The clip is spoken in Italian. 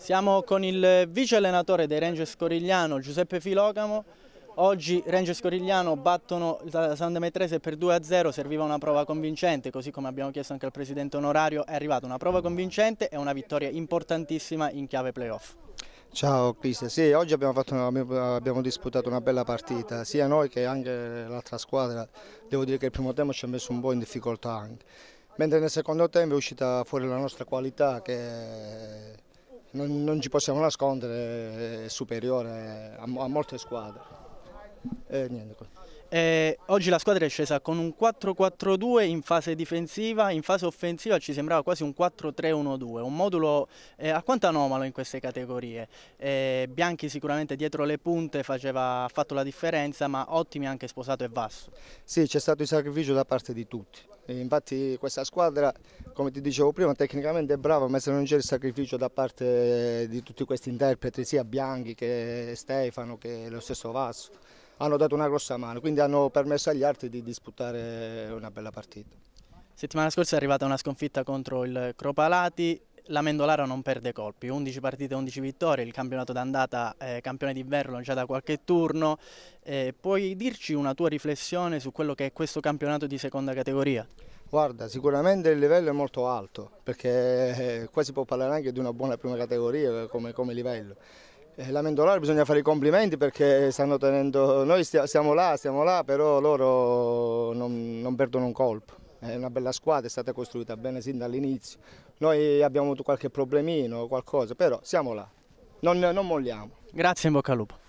Siamo con il vice allenatore dei Rangers Corigliano, Giuseppe Filocamo. Oggi Rangers Corigliano battono la San Demetrese per 2-0, serviva una prova convincente, così come abbiamo chiesto anche al presidente onorario, è arrivata una prova convincente e una vittoria importantissima in chiave playoff. Ciao Cristian, sì, oggi abbiamo, una, abbiamo, disputato una bella partita, sia noi che anche l'altra squadra, devo dire che il primo tempo ci ha messo un po' in difficoltà anche, mentre nel secondo tempo è uscita fuori la nostra qualità che non, non, ci possiamo nascondere, è superiore a, a molte squadre. E niente. Eh, oggi la squadra è scesa con un 4-4-2 in fase difensiva, in fase offensiva ci sembrava quasi un 4-3-1-2, un modulo eh, quanto anomalo in queste categorie. Eh, Bianchi sicuramente dietro le punte faceva, ha fatto la differenza, ma ottimi anche Sposato e Vasso. Sì, c'è stato il sacrificio da parte di tutti. infatti questa squadra, come ti dicevo prima, tecnicamente è brava, ma se non c'è il sacrificio da parte di tutti questi interpreti, sia Bianchi che Stefano che lo stesso Vasso, hanno dato una grossa mano, quindi hanno permesso agli altri di disputare una bella partita. Settimana scorsa è arrivata una sconfitta contro il Cropalati, la Mendolara non perde colpi, 11 partite, 11 vittorie, il campionato d'andata eh, campione d'inverno già da qualche turno. Eh, puoi dirci una tua riflessione su quello che è questo campionato di seconda categoria? Guarda, sicuramente il livello è molto alto, perché eh, qua si può parlare anche di una buona prima categoria come, come livello. Eh, la loro, bisogna fare i complimenti perché stanno tenendo, noi stia, siamo là, siamo là, però loro non, non, perdono un colpo. È una bella squadra, è stata costruita bene sin dall'inizio. Noi abbiamo avuto qualche problemino, qualcosa, però siamo là, non, non molliamo. Grazie, in bocca al lupo.